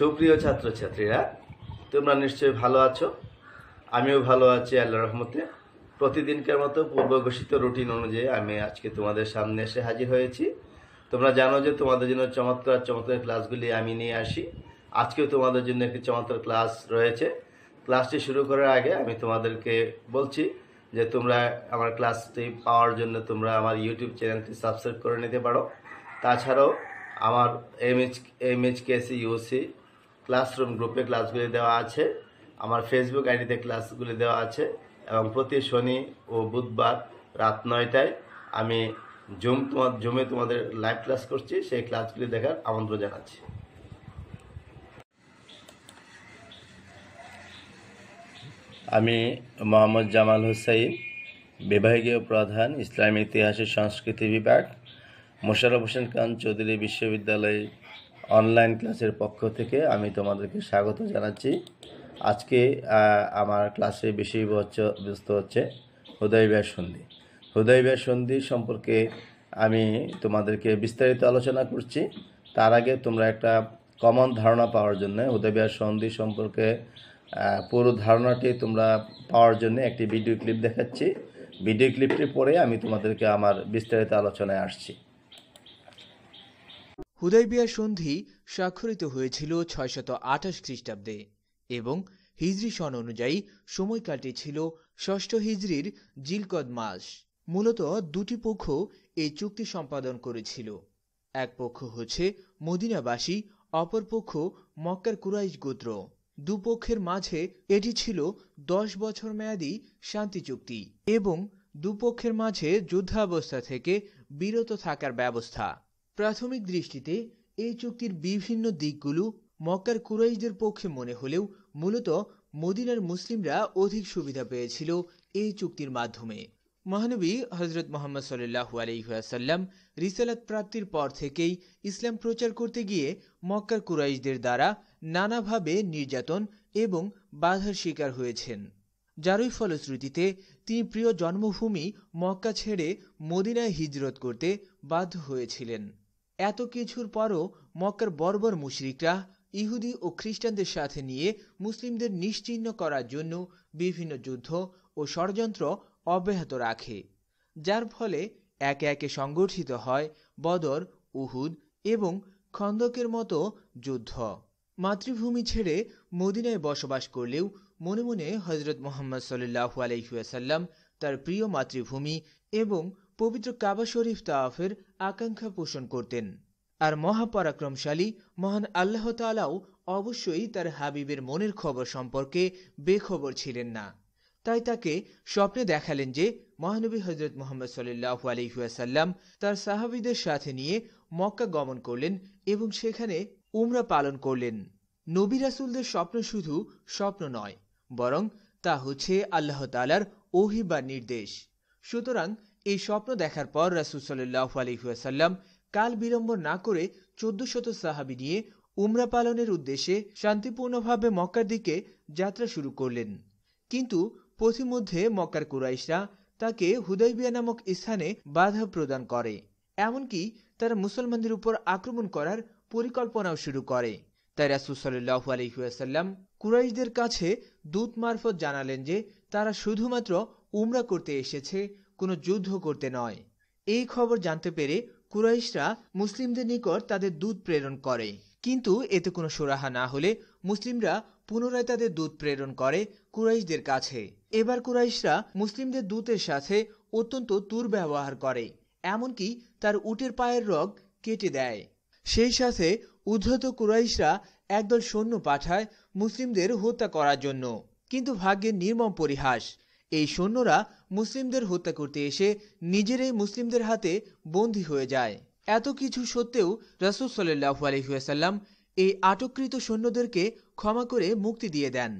সুপ্রিয় ছাত্রছাত্রীরা তোমরা নিশ্চয়ই ভালো আছো আমিও ভালো আছি আল্লাহ রহমতে প্রতিদিনকার মতো পূর্ব ঘোষিত রুটিন অনুযায়ী আমি আজকে তোমাদের সামনে এসে হাজির হয়েছি তোমরা জানো যে তোমাদের জন্য চমৎকার চমৎকার ক্লাসগুলি আমি নিয়ে আসি আজকেও তোমাদের জন্য একটি চমৎকার ক্লাস রয়েছে ক্লাসটি শুরু করার আগে আমি তোমাদেরকে বলছি যে তোমরা আমার ক্লাসটি পাওয়ার জন্য তোমরা আমার ইউটিউব চ্যানেলটি সাবস্ক্রাইব করে নিতে পারো তাছাড়াও আমার M H M H KC UC classroom গ্রুপে ক্লাসগুলি দেওয়া আছে আমার ফেসবুক আইডিতে ক্লাসগুলি দেওয়া আছে এবং প্রতি শনি ও বুধবার রাত নয়টায় আমি জুম তোমার জুমে তোমাদের লাইভ ক্লাস করছি সেই ক্লাসগুলি দেখার আমন্ত্রণ জানাচ্ছি আমি মোহাম্মদ জামাল হুসাইন বিভাগীয় প্রধান ইসলামী ইতিহাসের সংস্কৃতি বিভাগ মোশারফ হোসেন খান চৌধুরী বিশ্ববিদ্যালয় অনলাইন ক্লাসের পক্ষ থেকে আমি তোমাদেরকে স্বাগত জানাচ্ছি আজকে আমার ক্লাসে বেশি ব্যস্ত হচ্ছে হুদয়বিয়া সন্ধি হুদয়বিয়া সন্ধি সম্পর্কে আমি তোমাদেরকে বিস্তারিত আলোচনা করছি তার আগে তোমরা একটা কমন ধারণা পাওয়ার জন্য হুদয়বিয়া সন্ধি সম্পর্কে পুরো ধারণাটি তোমরা পাওয়ার জন্য একটি ভিডিও ক্লিপ দেখাচ্ছি ভিডিও ক্লিপটি পরে আমি তোমাদেরকে আমার বিস্তারিত আলোচনায় আসছি হুদাইবিয়া সন্ধি স্বাক্ষরিত হয়েছিল ছয়শত আঠাশ খ্রিস্টাব্দে এবং হিজরি সন অনুযায়ী সময়কালটি ছিল ষষ্ঠ হিজরির জিলকদ মাস মূলত দুটি পক্ষ এই চুক্তি সম্পাদন করেছিল এক পক্ষ হচ্ছে মদিনাবাসী অপর পক্ষ মক্কার কুরাইশ গোত্র দুপক্ষের মাঝে এটি ছিল দশ বছর মেয়াদী শান্তি চুক্তি এবং দুপক্ষের মাঝে যুদ্ধাবস্থা থেকে বিরত থাকার ব্যবস্থা প্রাথমিক দৃষ্টিতে এ চুক্তির বিভিন্ন দিকগুলো মক্কার কুরাইশদের পক্ষে মনে হলেও মূলত মদিনার মুসলিমরা অধিক সুবিধা পেয়েছিল এই চুক্তির মাধ্যমে মহানবী হজরত মোহাম্মদ সাল্লু আলহিহাসাল্লাম রিসালাত প্রাপ্তির পর থেকেই ইসলাম প্রচার করতে গিয়ে মক্কার কুরাইশদের দ্বারা নানাভাবে নির্যাতন এবং বাধার শিকার হয়েছেন যারই ফলশ্রুতিতে তিনি প্রিয় জন্মভূমি মক্কা ছেড়ে মদিনায় হিজরত করতে বাধ্য হয়েছিলেন এত কিছুর পরও মক্কার বর্বর মুশরিকরা ইহুদি ও খ্রিস্টানদের সাথে নিয়ে মুসলিমদের নিশ্চিহ্ন করার জন্য বিভিন্ন যুদ্ধ ও ষড়যন্ত্র অব্যাহত রাখে যার ফলে একে একে সংগঠিত হয় বদর উহুদ এবং খন্দকের মতো যুদ্ধ মাতৃভূমি ছেড়ে মদিনায় বসবাস করলেও মনে মনে হজরত মোহাম্মদ সাল্লাহ আলহিহাসাল্লাম তার প্রিয় মাতৃভূমি এবং পবিত্র কাবা শরীফ তাওয়াফের আকাঙ্ক্ষা পোষণ করতেন আর মহাপরাক্রমশালী মহান আল্লাহ তালাও অবশ্যই তার হাবিবের মনের খবর সম্পর্কে বেখবর ছিলেন না তাই তাকে স্বপ্নে দেখালেন যে মহানবী হজরত মোহাম্মদ সাল্লাহ আলহিহাসাল্লাম তার সাহাবিদের সাথে নিয়ে মক্কা গমন করলেন এবং সেখানে উমরা পালন করলেন নবী রাসুলদের স্বপ্ন শুধু স্বপ্ন নয় বরং তা হচ্ছে আল্লাহ তালার ওহি বা নির্দেশ সুতরাং এই স্বপ্ন দেখার পর রাসুল সাল্লাহ আলহিহাসাল্লাম কাল বিলম্ব না করে চোদ্দ শত সাহাবি নিয়ে উমরা পালনের উদ্দেশ্যে শান্তিপূর্ণভাবে মক্কার দিকে যাত্রা শুরু করলেন কিন্তু পথিমধ্যে মক্কার কুরাইশরা তাকে হুদয়বিয়া নামক স্থানে বাধা প্রদান করে এমনকি তারা মুসলমানদের উপর আক্রমণ করার পরিকল্পনাও শুরু করে তাই রাসুল সাল্লাহ আলহিহাসাল্লাম কুরাইশদের কাছে দূত মারফত জানালেন যে তারা শুধুমাত্র উমরা করতে এসেছে কোনো যুদ্ধ করতে নয় এই খবর জানতে পেরে কুরাইশরা মুসলিমদের নিকট তাদের দুধ প্রেরণ করে কিন্তু এতে কোনো সুরাহা না হলে মুসলিমরা পুনরায় তাদের দূত প্রেরণ করে কুরাইশদের কাছে এবার কুরাইশরা মুসলিমদের দূতের সাথে অত্যন্ত তুর ব্যবহার করে এমনকি তার উটের পায়ের রগ কেটে দেয় সেই সাথে উদ্ধত কুরাইশরা একদল সৈন্য পাঠায় মুসলিমদের হত্যা করার জন্য কিন্তু ভাগ্যের নির্মম পরিহাস এই সৈন্যরা মুসলিমদের হত্যা করতে এসে নিজেরাই মুসলিমদের হাতে বন্দী হয়ে যায় এত কিছু সত্ত্বেও রাসুল সাল্লু আলহিহাসাল্লাম এই আটককৃত সৈন্যদেরকে ক্ষমা করে মুক্তি দিয়ে দেন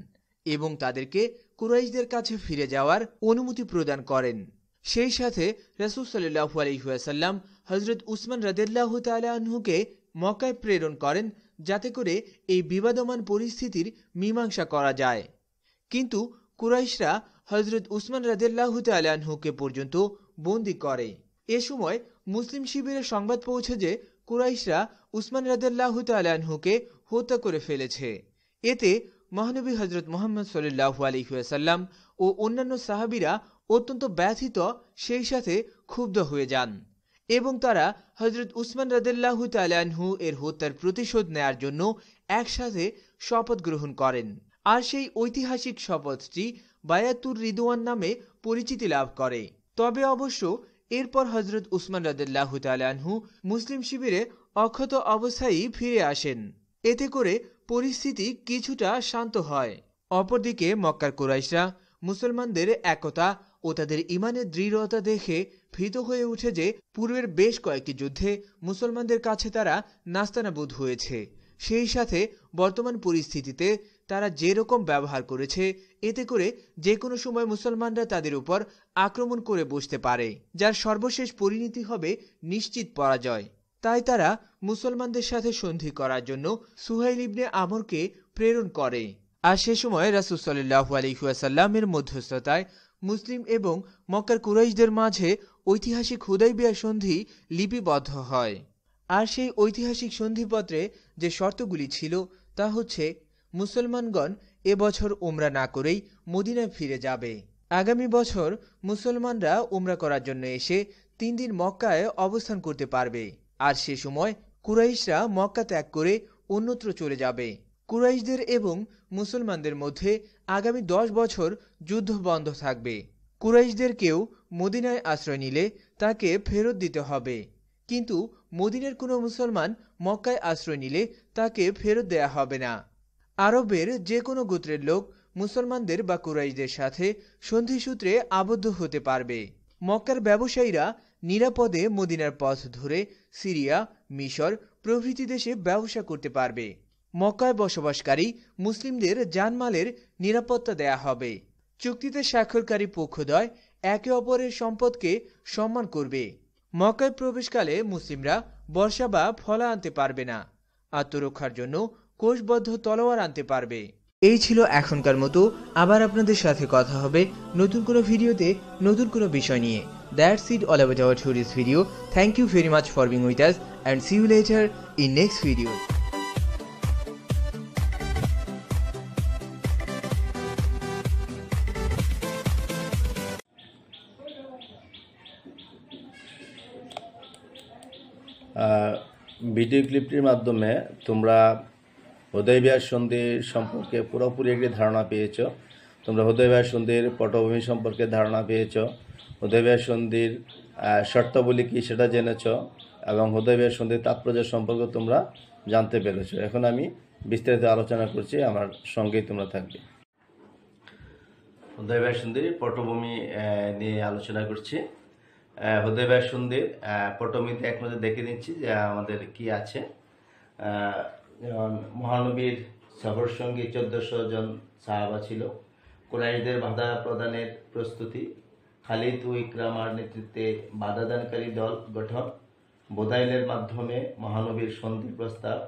এবং তাদেরকে কুরাইশদের কাছে ফিরে যাওয়ার অনুমতি প্রদান করেন সেই সাথে রাসুল সাল্লু আলহিহাসাল্লাম হজরত উসমান রাদেল্লাহ তালাহুকে মক্কায় প্রেরণ করেন যাতে করে এই বিবাদমান পরিস্থিতির মীমাংসা করা যায় কিন্তু কুরাইশরা হজরত উসমান রাজিয়াল্লাহ তালহুকে পর্যন্ত বন্দি করে এ সময় মুসলিম শিবিরে সংবাদ পৌঁছে যে কুরাইশরা উসমান রাজিয়াল্লাহ তালহুকে হত্যা করে ফেলেছে এতে মহানবী হজরত মোহাম্মদ সাল্লু আলহিহাসাল্লাম ও অন্যান্য সাহাবিরা অত্যন্ত ব্যথিত সেই সাথে ক্ষুব্ধ হয়ে যান এবং তারা হজরত উসমান রাদেল্লাহু তালহু এর হত্যার প্রতিশোধ নেয়ার জন্য একসাথে শপথ গ্রহণ করেন আর সেই ঐতিহাসিক শপথটি বায়াতুর রিদওয়ান নামে পরিচিতি লাভ করে তবে অবশ্য এরপর হজরত উসমান রাদিল্লাহ তালহু মুসলিম শিবিরে অক্ষত অবস্থায় ফিরে আসেন এতে করে পরিস্থিতি কিছুটা শান্ত হয় অপরদিকে মক্কার কুরাইশরা মুসলমানদের একতা ও তাদের ইমানের দৃঢ়তা দেখে ভীত হয়ে উঠে যে পূর্বের বেশ কয়েকটি যুদ্ধে মুসলমানদের কাছে তারা নাস্তানাবুদ হয়েছে সেই সাথে বর্তমান পরিস্থিতিতে তারা যে রকম ব্যবহার করেছে এতে করে যে কোনো সময় মুসলমানরা তাদের উপর আক্রমণ করে বসতে পারে যার সর্বশেষ পরিণতি হবে নিশ্চিত পরাজয় তাই তারা মুসলমানদের সাথে সন্ধি করার জন্য সুহাইল ইবনে আমরকে প্রেরণ করে আর সে সময় রাসুল সাল্লু আলহিহাসাল্লামের মধ্যস্থতায় মুসলিম এবং মক্কার কুরাইশদের মাঝে ঐতিহাসিক হুদাইবিয়া সন্ধি লিপিবদ্ধ হয় আর সেই ঐতিহাসিক সন্ধিপত্রে যে শর্তগুলি ছিল তা হচ্ছে মুসলমানগণ এবছর উমরা না করেই মদিনায় ফিরে যাবে আগামী বছর মুসলমানরা উমরা করার জন্য এসে তিন দিন মক্কায় অবস্থান করতে পারবে আর সে সময় কুরাইশরা মক্কা ত্যাগ করে অন্যত্র চলে যাবে কুরাইশদের এবং মুসলমানদের মধ্যে আগামী দশ বছর যুদ্ধ বন্ধ থাকবে কুরাইশদের কেউ মদিনায় আশ্রয় নিলে তাকে ফেরত দিতে হবে কিন্তু মদিনের কোনো মুসলমান মক্কায় আশ্রয় নিলে তাকে ফেরত দেয়া হবে না আরবের যে কোনো গোত্রের লোক মুসলমানদের বা কুরাইশদের সাথে সন্ধিসূত্রে আবদ্ধ হতে পারবে মক্কার ব্যবসায়ীরা নিরাপদে মদিনার পথ ধরে সিরিয়া মিশর প্রভৃতি দেশে ব্যবসা করতে পারবে মক্কায় বসবাসকারী মুসলিমদের জানমালের নিরাপত্তা দেয়া হবে চুক্তিতে স্বাক্ষরকারী পক্ষদ্বয় একে অপরের সম্পদকে সম্মান করবে মক্কায় প্রবেশকালে মুসলিমরা বর্ষা বা ফলা আনতে পারবে না আত্মরক্ষার জন্য কোষবদ্ধ তলোয়ার আনতে পারবে এই ছিল এখনকার মতো আবার আপনাদের সাথে কথা হবে নতুন কোনো ভিডিওতে নতুন কোনো বিষয় নিয়ে that's it all about our tourist video thank you very much for being with us and see you later in next video video ক্লিপটির মাধ্যমে তোমরা হৃদয়বিহার সন্ধির সম্পর্কে পুরোপুরি একটি ধারণা পেয়েছ তোমরা হৃদয়বিহার সন্ধির পটভূমি সম্পর্কে ধারণা পেয়েছ হৃদয়বিহার সন্ধির শর্তাবলী কী সেটা জেনেছ এবং হৃদয়বিহার সন্ধির তাৎপর্য সম্পর্কে তোমরা জানতে পেরেছ এখন আমি বিস্তারিত আলোচনা করছি আমার সঙ্গেই তোমরা থাকবে হৃদয়বিহার সন্ধির পটভূমি নিয়ে আলোচনা করছি হৃদয়বিহার সন্ধির পটভূমিতে একমাত্র দেখে নিচ্ছি যে আমাদের কি আছে মহানবীর সফর সঙ্গী চোদ্দশো জন সাহাবা ছিল কোরাইশদের বাধা প্রদানের প্রস্তুতি খালিদ ও ইকরামার নেতৃত্বে বাধাদানকারী দল গঠন বোদাইলের মাধ্যমে মহানবীর সন্ধি প্রস্তাব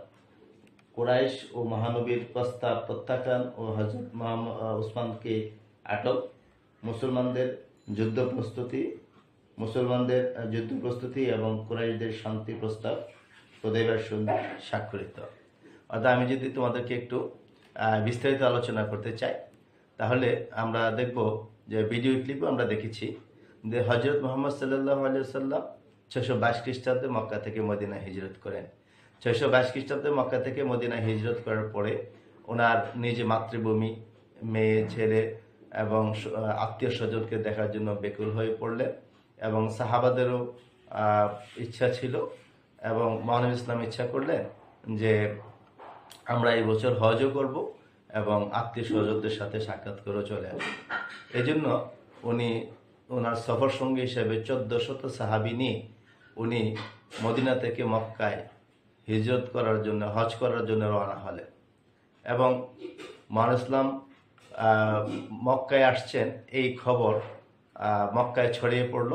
কোরাইশ ও মহানবীর প্রস্তাব প্রত্যাখ্যান ও হজরত উসমানকে আটক মুসলমানদের যুদ্ধ প্রস্তুতি মুসলমানদের যুদ্ধ প্রস্তুতি এবং কুরাইশদের শান্তি প্রস্তাব প্রদেবের সন্ধি স্বাক্ষরিত অর্থাৎ আমি যদি তোমাদেরকে একটু বিস্তারিত আলোচনা করতে চাই তাহলে আমরা দেখব যে ভিডিও ক্লিপও আমরা দেখেছি যে হজরত মোহাম্মদ সাল্লাহ সাল্লাম ছয়শো বাইশ খ্রিস্টাব্দে মক্কা থেকে মদিনা হিজরত করেন ছয়শো বাইশ খ্রিস্টাব্দে মক্কা থেকে মদিনা হিজরত করার পরে ওনার নিজ মাতৃভূমি মেয়ে ছেলে এবং আত্মীয় স্বজনকে দেখার জন্য বেকুল হয়ে পড়লেন এবং সাহাবাদেরও ইচ্ছা ছিল এবং মহানব ইসলাম ইচ্ছা করলেন যে আমরা এই বছর হজও করব এবং আত্মীয় স্বজনদের সাথে সাক্ষাৎ করে চলে আসবো এই জন্য উনি ওনার সফর সঙ্গী হিসেবে চোদ্দ শত সাহাবি নিয়ে উনি মদিনা থেকে মক্কায় হিজরত করার জন্য হজ করার জন্য রওনা হলেন এবং মানু ইসলাম মক্কায় আসছেন এই খবর মক্কায় ছড়িয়ে পড়ল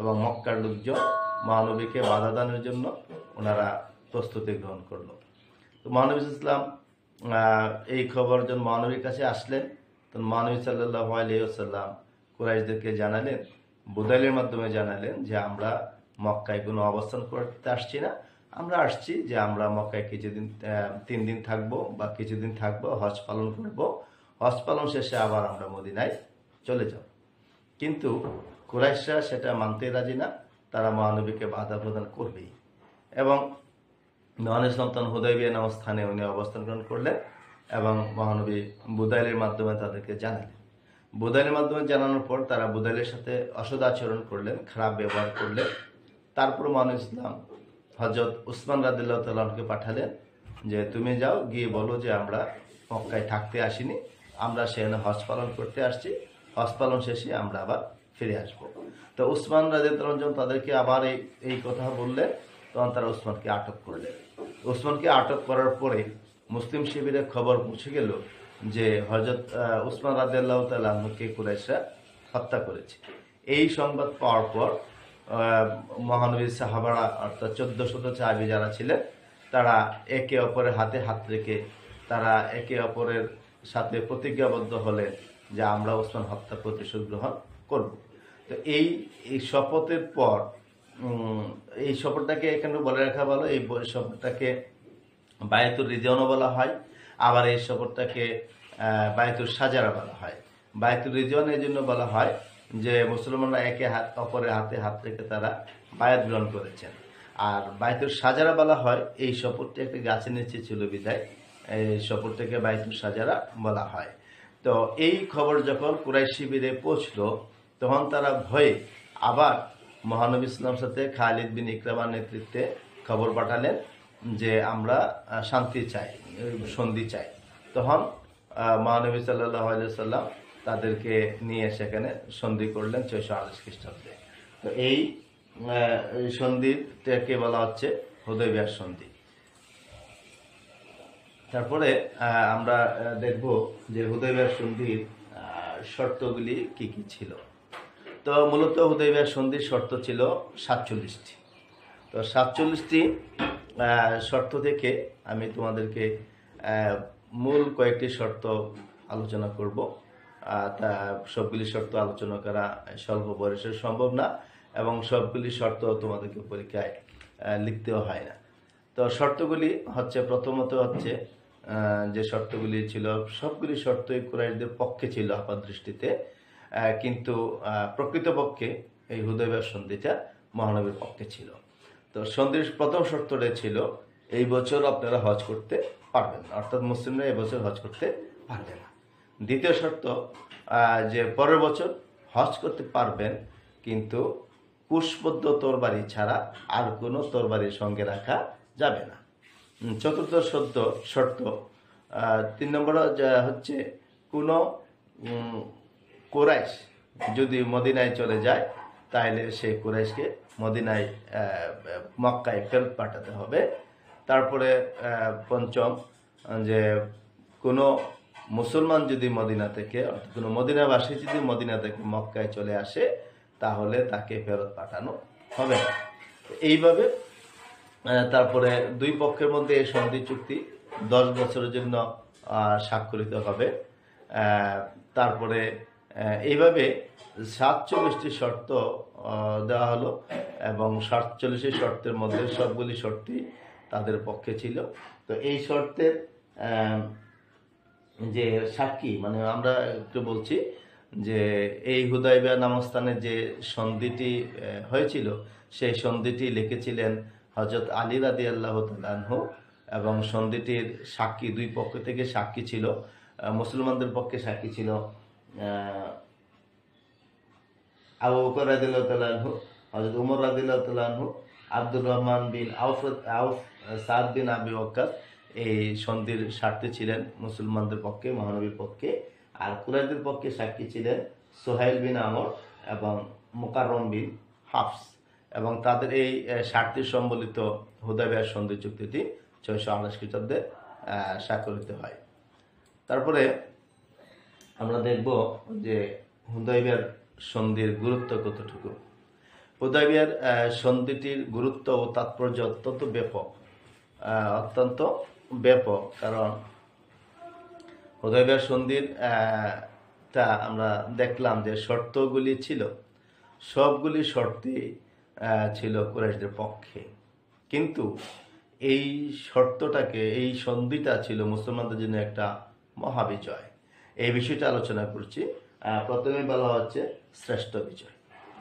এবং মক্কার লোকজন মহানবীকে বাধা দানের জন্য ওনারা প্রস্তুতি গ্রহণ করলো তো মানবী ইসলাম এই খবর যখন মানবীর কাছে আসলেন তখন মানবী সাল্লাহ আলিয়াল্লাম কুরাইশদেরকে জানালেন বুদাইলের মাধ্যমে জানালেন যে আমরা মক্কায় কোনো অবস্থান করতে আসছি না আমরা আসছি যে আমরা মক্কায় কিছুদিন তিন দিন থাকব বা কিছুদিন থাকব হজ পালন করব হজ পালন শেষে আবার আমরা মদিনায় চলে যাব কিন্তু কুরাইশরা সেটা মানতে রাজি না তারা মহানবীকে বাধা প্রদান করবেই এবং নোহান ইসলাম তখন হুদয়বিয়া নামক স্থানে উনি অবস্থান গ্রহণ করলেন এবং মহানবী বুদাইলের মাধ্যমে তাদেরকে জানালেন বুদাইলের মাধ্যমে জানানোর পর তারা বুদাইলের সাথে অসদ আচরণ করলেন খারাপ ব্যবহার করলেন তারপর মানু ইসলাম হজরত উসমান রাদিল্লাহ তাল্লাহকে পাঠালেন যে তুমি যাও গিয়ে বলো যে আমরা মক্কায় থাকতে আসিনি আমরা সেখানে হজ পালন করতে আসছি হজ পালন শেষে আমরা আবার ফিরে আসব তো উসমান রাজিয়াল তাদেরকে আবার এই এই কথা বললে তখন তারা উসমানকে আটক করলেন উসমানকে আটক করার পরে মুসলিম শিবিরের খবর পৌঁছে গেল যে হজরত উসমান রাজিয়াল্লাহ তাল্লাহকে কুরাইশা হত্যা করেছে এই সংবাদ পাওয়ার পর মহানবী সাহাবারা অর্থাৎ চোদ্দ শত চাবি যারা ছিলেন তারা একে অপরের হাতে হাত রেখে তারা একে অপরের সাথে প্রতিজ্ঞাবদ্ধ হলেন যে আমরা ওসমান হত্যা প্রতিশোধ গ্রহণ করব তো এই শপথের পর এই সফরটাকে এখানে বলে রাখা ভালো এই সফরটাকে বায়তুর রিজনও বলা হয় আবার এই সফরটাকে বায়তুর সাজারা বলা হয় বায়তুর রিজন এই জন্য বলা হয় যে মুসলমানরা একে হাত অপরের হাতে হাত রেখে তারা বায়াত গ্রহণ করেছেন আর বায়তুর সাজারা বলা হয় এই সফরটি একটি গাছের নিচে ছিল বিদায় এই সফরটাকে বায়তুর সাজারা বলা হয় তো এই খবর যখন কুরাই শিবিরে পৌঁছল তখন তারা ভয়ে আবার মহানবী ইসলাম সাথে খালিদ বিন ইকরামার নেতৃত্বে খবর পাঠালেন যে আমরা শান্তি চাই সন্ধি চাই তখন মহানবী সাল্লাহ সাল্লাম তাদেরকে নিয়ে সেখানে সন্ধি করলেন ছয়শো আঠাশ খ্রিস্টাব্দে তো এই সন্ধিটাকে বলা হচ্ছে বিহার সন্ধি তারপরে আমরা দেখব যে বিহার সন্ধির শর্তগুলি কি কি ছিল তো মূলত হুদৈবিয়ার সন্ধির শর্ত ছিল সাতচল্লিশটি তো সাতচল্লিশটি শর্ত থেকে আমি তোমাদেরকে মূল কয়েকটি শর্ত আলোচনা করব তা সবগুলি শর্ত আলোচনা করা স্বল্প বয়সের সম্ভব না এবং সবগুলি শর্ত তোমাদেরকে পরীক্ষায় লিখতেও হয় না তো শর্তগুলি হচ্ছে প্রথমত হচ্ছে যে শর্তগুলি ছিল সবগুলি শর্তই কুরাইশদের পক্ষে ছিল আপাত দৃষ্টিতে কিন্তু প্রকৃতপক্ষে এই হুদয়বা সন্ধিটা মহানবীর পক্ষে ছিল তো সন্ধির প্রথম শর্তটা ছিল এই বছর আপনারা হজ করতে পারবেন না অর্থাৎ মুসলিমরা এবছর হজ করতে পারবে না দ্বিতীয় শর্ত যে পরের বছর হজ করতে পারবেন কিন্তু পুষ্পদ্য তরবারি ছাড়া আর কোনো তরবারির সঙ্গে রাখা যাবে না চতুর্থ শর্ত শর্ত তিন নম্বর হচ্ছে কোনো কোরাইশ যদি মদিনায় চলে যায় তাহলে সেই কোরাইশকে মদিনায় মক্কায় ফেরত পাঠাতে হবে তারপরে পঞ্চম যে কোনো মুসলমান যদি মদিনা থেকে অর্থাৎ কোনো মদিনাবাসী যদি মদিনা থেকে মক্কায় চলে আসে তাহলে তাকে ফেরত পাঠানো হবে না এইভাবে তারপরে দুই পক্ষের মধ্যে এই সন্ধি চুক্তি দশ বছরের জন্য স্বাক্ষরিত হবে তারপরে এইভাবে সাতচল্লিশটি শর্ত দেওয়া হলো এবং সাতচল্লিশটি শর্তের মধ্যে সবগুলি শর্তই তাদের পক্ষে ছিল তো এই শর্তের যে সাক্ষী মানে আমরা একটু বলছি যে এই হুদাইবা নামস্থানে যে সন্ধিটি হয়েছিল সেই সন্ধিটি লিখেছিলেন হজরত আলী রাদি আল্লাহ তালহ এবং সন্ধিটির সাক্ষী দুই পক্ষ থেকে সাক্ষী ছিল মুসলমানদের পক্ষে সাক্ষী ছিল আবু বকর রাজিল্লাহু হজরত উমর রাজিল্লাহু আব্দুর রহমান বিন আউফ আউফ সাদ বিন আবি ওকাস এই সন্ধির স্বার্থে ছিলেন মুসলমানদের পক্ষে মহানবীর পক্ষে আর কুরাইদের পক্ষে সাক্ষী ছিলেন সোহেল বিন আমর এবং মোকারম বিন হাফস এবং তাদের এই স্বার্থে সম্বলিত হুদাবিয়ার সন্ধি চুক্তিটি ছয়শো আঠাশ খ্রিস্টাব্দে স্বাক্ষরিত হয় তারপরে আমরা দেখব যে হুদাইবিয়ার সন্ধির গুরুত্ব কতটুকু হুদাইবিয়ার সন্ধিটির গুরুত্ব ও তাৎপর্য অত্যন্ত ব্যাপক অত্যন্ত ব্যাপক কারণ হুদাইবিয়ার সন্ধির তা আমরা দেখলাম যে শর্তগুলি ছিল সবগুলি শর্তই ছিল কুরেশদের পক্ষে কিন্তু এই শর্তটাকে এই সন্ধিটা ছিল মুসলমানদের জন্য একটা মহাবিজয় এই বিষয়টা আলোচনা করছি প্রথমে বলা হচ্ছে শ্রেষ্ঠ বিজয়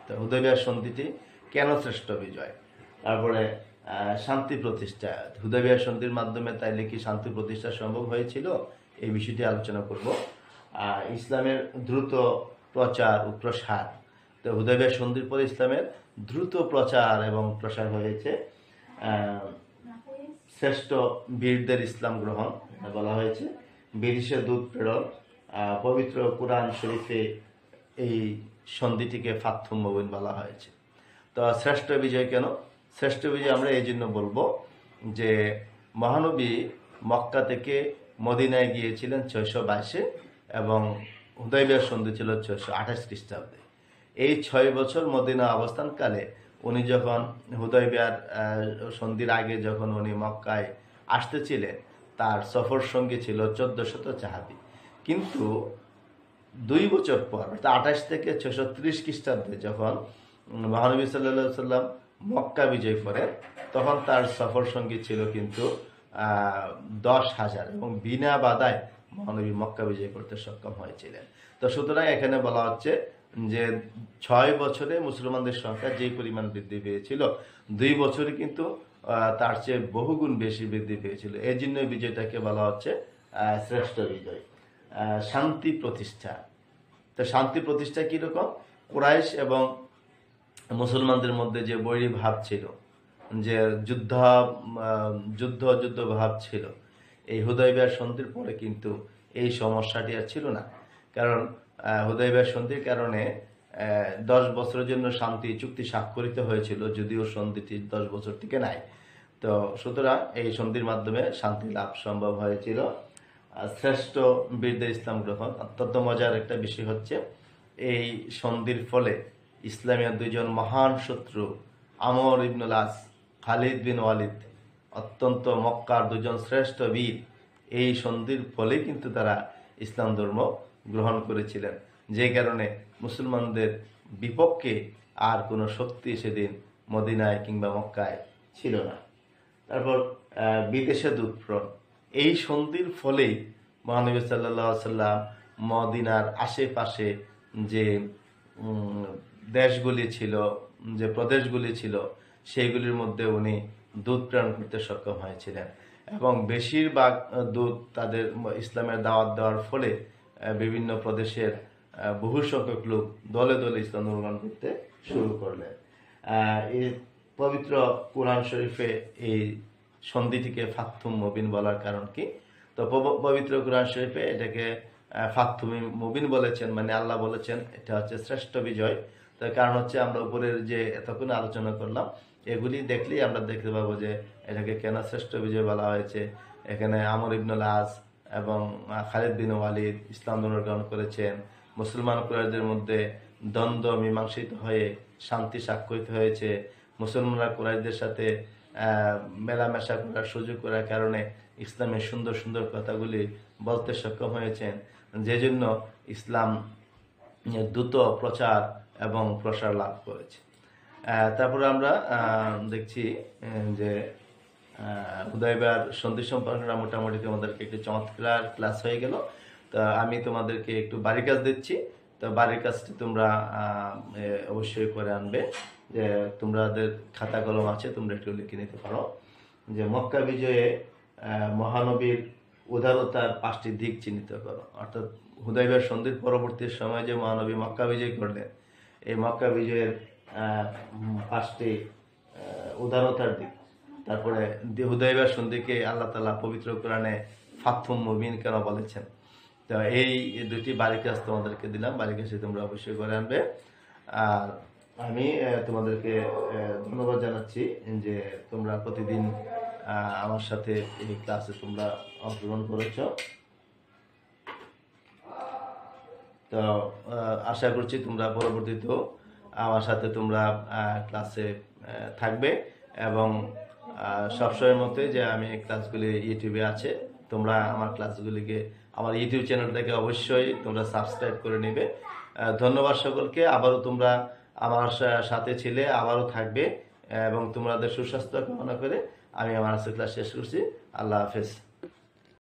তো হুদবিয়া সন্ধিটি কেন শ্রেষ্ঠ বিজয় তারপরে শান্তি প্রতিষ্ঠা হুদবিয়া সন্ধির মাধ্যমে তাইলে কি শান্তি প্রতিষ্ঠা সম্ভব হয়েছিল এই বিষয়টি আলোচনা করব ইসলামের দ্রুত প্রচার ও প্রসার তো হুদবিয়া সন্ধির পরে ইসলামের দ্রুত প্রচার এবং প্রসার হয়েছে শ্রেষ্ঠ বীরদের ইসলাম গ্রহণ বলা হয়েছে বিদেশে দূত প্রেরণ পবিত্র কোরআন শরীফে এই সন্ধিটিকে ফাত্থুম মবিন বলা হয়েছে তো শ্রেষ্ঠ বিজয় কেন শ্রেষ্ঠ বিজয় আমরা এই জন্য বলবো যে মহানবী মক্কা থেকে মদিনায় গিয়েছিলেন ছয়শো বাইশে এবং হুদয়বিয়ার সন্ধি ছিল ছয়শো আঠাশ খ্রিস্টাব্দে এই ছয় বছর মদিনা অবস্থানকালে উনি যখন হুদয়বিহার সন্ধির আগে যখন উনি মক্কায় আসতেছিলেন তার সফর সঙ্গী ছিল চোদ্দ শত চাহাবি কিন্তু দুই বছর পর অর্থাৎ আঠাশ থেকে ছশো ত্রিশ খ্রিস্টাব্দে যখন মহানবী সাল্লা সাল্লাম মক্কা বিজয় করেন তখন তার সফর সঙ্গী ছিল কিন্তু দশ হাজার এবং বিনা বাধায় মহানবী মক্কা বিজয় করতে সক্ষম হয়েছিলেন তো সুতরাং এখানে বলা হচ্ছে যে ছয় বছরে মুসলমানদের সংখ্যা যে পরিমাণ বৃদ্ধি পেয়েছিল দুই বছরে কিন্তু তার চেয়ে বহুগুণ বেশি বৃদ্ধি পেয়েছিল এই জন্য বিজয়টাকে বলা হচ্ছে শ্রেষ্ঠ বিজয় শান্তি প্রতিষ্ঠা তো শান্তি প্রতিষ্ঠা কীরকম কুরাইশ এবং মুসলমানদের মধ্যে যে বৈরী ভাব ছিল যে যুদ্ধ যুদ্ধ যুদ্ধ ভাব ছিল এই হুদয়বিয়ার সন্ধির পরে কিন্তু এই সমস্যাটি আর ছিল না কারণ হুদয়বিয়ার সন্ধির কারণে দশ বছরের জন্য শান্তি চুক্তি স্বাক্ষরিত হয়েছিল যদিও সন্ধিটি দশ বছর থেকে নাই তো সুতরাং এই সন্ধির মাধ্যমে শান্তি লাভ সম্ভব হয়েছিল শ্রেষ্ঠ বীরদের ইসলাম গ্রহণ অত্যন্ত মজার একটা বিষয় হচ্ছে এই সন্ধির ফলে ইসলামের দুজন মহান শত্রু আমর ইবনুল আস খালিদ বিন ওয়ালিদ অত্যন্ত মক্কার দুজন শ্রেষ্ঠ বীর এই সন্ধির ফলে কিন্তু তারা ইসলাম ধর্ম গ্রহণ করেছিলেন যে কারণে মুসলমানদের বিপক্ষে আর কোনো শক্তি সেদিন মদিনায় কিংবা মক্কায় ছিল না তারপর বিদেশে দুপ্রণ এই সন্ধির ফলে মহানবী সাল্লাম মদিনার আশেপাশে যে দেশগুলি ছিল যে প্রদেশগুলি ছিল সেইগুলির মধ্যে উনি দুধ প্রেরণ করতে সক্ষম হয়েছিলেন এবং বেশিরভাগ দুধ তাদের ইসলামের দাওয়াত দেওয়ার ফলে বিভিন্ন প্রদেশের বহু সংখ্যক লোক দলে দলে ইসলাম নির্মাণ করতে শুরু করলেন পবিত্র কোরআন শরীফে এই সন্ধিটিকে ফাত্তুম মবিন বলার কারণ কি তো পবিত্র কোরআন শরীফে এটাকে ফাত্তুমি মবিন বলেছেন মানে আল্লাহ বলেছেন এটা হচ্ছে শ্রেষ্ঠ বিজয় তো কারণ হচ্ছে আমরা উপরের যে এতক্ষণ আলোচনা করলাম এগুলি দেখলেই আমরা দেখতে পাবো যে এটাকে কেন শ্রেষ্ঠ বিজয় বলা হয়েছে এখানে আমর ইবনুল আজ এবং খালিদ বিন ওয়ালিদ ইসলাম ধর্ম গ্রহণ করেছেন মুসলমান কুরাইদের মধ্যে দ্বন্দ্ব মীমাংসিত হয়ে শান্তি স্বাক্ষরিত হয়েছে মুসলমানরা কুরাইদের সাথে মেলামেশা করার সুযোগ করার কারণে ইসলামের সুন্দর সুন্দর কথাগুলি বলতে সক্ষম হয়েছেন যে জন্য ইসলাম দ্রুত প্রচার এবং প্রসার লাভ করেছে তারপরে আমরা দেখছি যে উদয়বার সন্ধি সম্পর্কটা মোটামুটি তোমাদেরকে একটু চমৎকার ক্লাস হয়ে গেল তো আমি তোমাদেরকে একটু বাড়ির কাজ দিচ্ছি তো বাড়ির কাজটি তোমরা অবশ্যই করে আনবে যে তোমাদের খাতা কলম আছে তোমরা একটু লিখে নিতে পারো যে মক্কা বিজয়ে মহানবীর উদারতার পাঁচটি দিক চিহ্নিত করো অর্থাৎ হুদাইবের সন্ধির পরবর্তী সময় যে মহানবী মক্কা বিজয় করলেন এই মক্কা বিজয়ের পাঁচটি উদারতার দিক তারপরে হুদাইবের সন্ধিকে আল্লাহ তালা পবিত্র কোরআনে ফাথুম মুবিন কেন বলেছেন তো এই দুটি বাড়ি কাজ তোমাদেরকে দিলাম বাড়ি তোমরা অবশ্যই করে আনবে আর আমি তোমাদেরকে ধন্যবাদ জানাচ্ছি যে তোমরা প্রতিদিন আমার সাথে এই ক্লাসে তোমরা অংশগ্রহণ করেছ তো আশা করছি তোমরা পরবর্তীতেও আমার সাথে তোমরা ক্লাসে থাকবে এবং সবসময়ের মতে যে আমি ক্লাসগুলি ইউটিউবে আছে তোমরা আমার ক্লাসগুলিকে আমার ইউটিউব চ্যানেলটাকে অবশ্যই তোমরা সাবস্ক্রাইব করে নেবে ধন্যবাদ সকলকে আবারও তোমরা আমার সাথে ছিলে আবারও থাকবে এবং তোমাদের সুস্বাস্থ্য কামনা করে আমি আমার ক্লাস শেষ করছি আল্লাহ হাফেজ